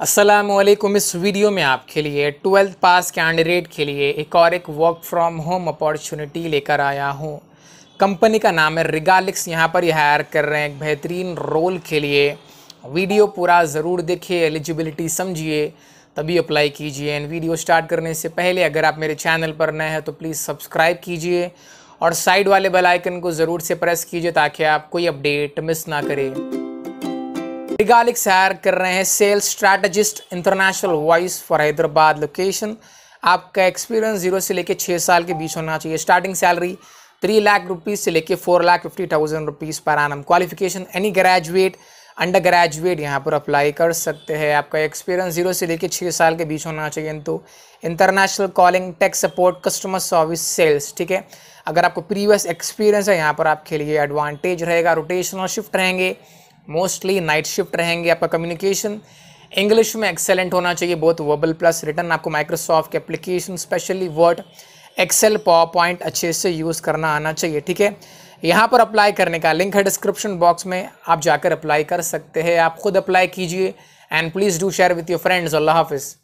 असलम इस वीडियो में आपके लिए ट्वेल्थ पास कैंडिडेट के लिए एक और एक वर्क फ्रॉम होम अपॉर्चुनिटी लेकर आया हूँ कंपनी का नाम है रिगालिक्स यहाँ पर यह हायर कर रहे हैं एक बेहतरीन रोल के लिए वीडियो पूरा ज़रूर देखिए एलिजिबिलिटी समझिए तभी अप्लाई कीजिए एंड वीडियो स्टार्ट करने से पहले अगर आप मेरे चैनल पर नए हैं तो प्लीज़ सब्सक्राइब कीजिए और साइड वाले बेल आइकन को ज़रूर से प्रेस कीजिए ताकि आप कोई अपडेट मिस ना करें रिगालिक सैर कर रहे हैं sales strategist international voice for Hyderabad location आपका एक्सपीरियंस जीरो से लेके छः साल के बीच होना चाहिए starting salary three lakh rupees से लेके four lakh fifty thousand rupees पर आनम qualification any graduate under graduate यहाँ पर अप्लाई कर सकते हैं आपका एक्सपीरियंस जीरो से लेके छः साल के बीच होना चाहिए तो international calling tech support customer service sales ठीक है अगर आपको प्रीवियस एक्सपीरियंस है यहाँ पर आपके लिए एडवांटेज रहेगा रोटेशनल शिफ्ट रहेंगे मोस्टली नाइट शिफ्ट रहेंगे आपका कम्युनिकेशन इंग्लिश में एक्सेलेंट होना चाहिए बहुत वर्बल प्लस रिटर्न आपको माइक्रोसॉफ्ट के application specially Word Excel PowerPoint अच्छे से यूज़ करना आना चाहिए ठीक है यहाँ पर अप्लाई करने का लिंक है डिस्क्रिप्शन बॉक्स में आप जाकर अप्लाई कर सकते हैं आप खुद अप्लाई कीजिए and please do share with your friends अल्लाह हाफिज़